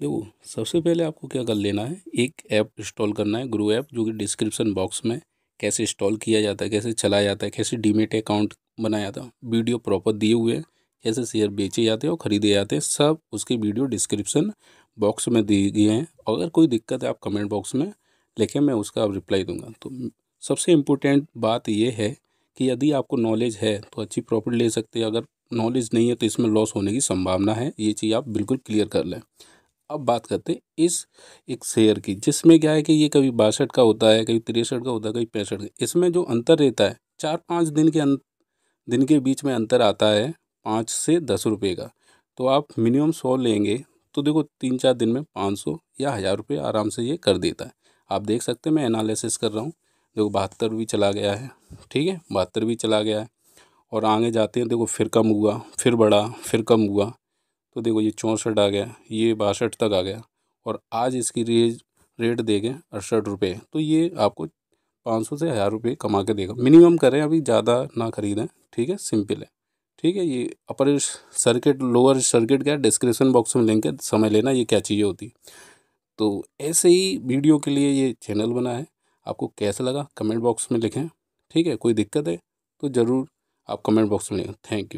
देखो सबसे पहले आपको क्या कर लेना है एक ऐप इंस्टॉल करना है ग्रो ऐप जो कि डिस्क्रिप्शन बॉक्स में कैसे इंस्टॉल किया जाता है कैसे चलाया जाता है कैसे डीमेट अकाउंट बनाया जाता है वीडियो प्रॉपर दिए हुए हैं कैसे शेयर बेचे जाते हैं और ख़रीदे जाते हैं सब उसकी वीडियो डिस्क्रिप्शन बॉक्स में दिए गए हैं अगर कोई दिक्कत है आप कमेंट बॉक्स में लिखें मैं उसका आप रिप्लाई दूंगा तो सबसे इम्पोर्टेंट बात यह है कि यदि आपको नॉलेज है तो अच्छी प्रॉफिट ले सकते हैं अगर नॉलेज नहीं है तो इसमें लॉस होने की संभावना है ये चीज़ आप बिल्कुल क्लियर कर लें अब बात करते हैं इस एक शेयर की जिसमें क्या है कि ये कभी बासठ का होता है कभी तिरसठ का होता है कभी पैंसठ का इसमें जो अंतर रहता है चार पाँच दिन के दिन के बीच में अंतर आता है पाँच से दस रुपये का तो आप मिनिमम सौ लेंगे तो देखो तीन चार दिन में पाँच सौ या हज़ार रुपये आराम से ये कर देता है आप देख सकते हैं मैं एनालिसिस कर रहा हूँ देखो बहत्तर भी चला गया है ठीक है बहत्तर भी चला गया है और आगे जाते हैं देखो फिर कम हुआ फिर बढ़ा फिर कम हुआ तो देखो ये चौंसठ आ गया ये बासठ तक आ गया और आज इसकी रेज रेट गए अड़सठ रुपये तो ये आपको पाँच सौ से हज़ार रुपये कमा के देगा मिनिमम करें अभी ज़्यादा ना खरीदें ठीक है सिंपल है ठीक है ये अपर सर्किट लोअर सर्किट क्या डिस्क्रिप्शन बॉक्स में लिंक है समय लेना ये क्या चीज़ें होती तो ऐसे ही वीडियो के लिए ये चैनल बना है आपको कैसा लगा कमेंट बॉक्स में लिखें ठीक है कोई दिक्कत है तो ज़रूर आप कमेंट बॉक्स में लिखें थैंक यू